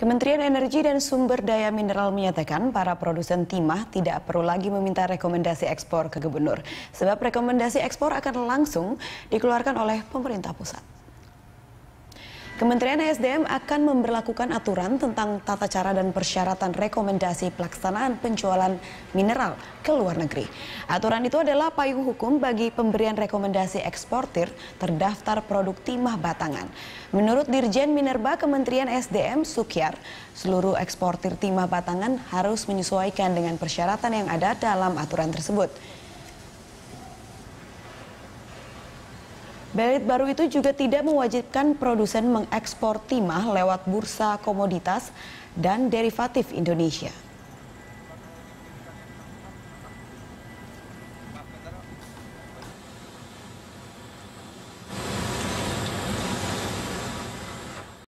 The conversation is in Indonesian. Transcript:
Kementerian Energi dan Sumber Daya Mineral menyatakan para produsen timah tidak perlu lagi meminta rekomendasi ekspor ke gubernur, sebab rekomendasi ekspor akan langsung dikeluarkan oleh pemerintah pusat. Kementerian SDM akan memperlakukan aturan tentang tata cara dan persyaratan rekomendasi pelaksanaan penjualan mineral ke luar negeri. Aturan itu adalah payung hukum bagi pemberian rekomendasi eksportir terdaftar produk timah batangan. Menurut Dirjen Minerba Kementerian SDM Sukyar, seluruh eksportir timah batangan harus menyesuaikan dengan persyaratan yang ada dalam aturan tersebut. Belit baru itu juga tidak mewajibkan produsen mengekspor timah lewat bursa komoditas dan derivatif Indonesia.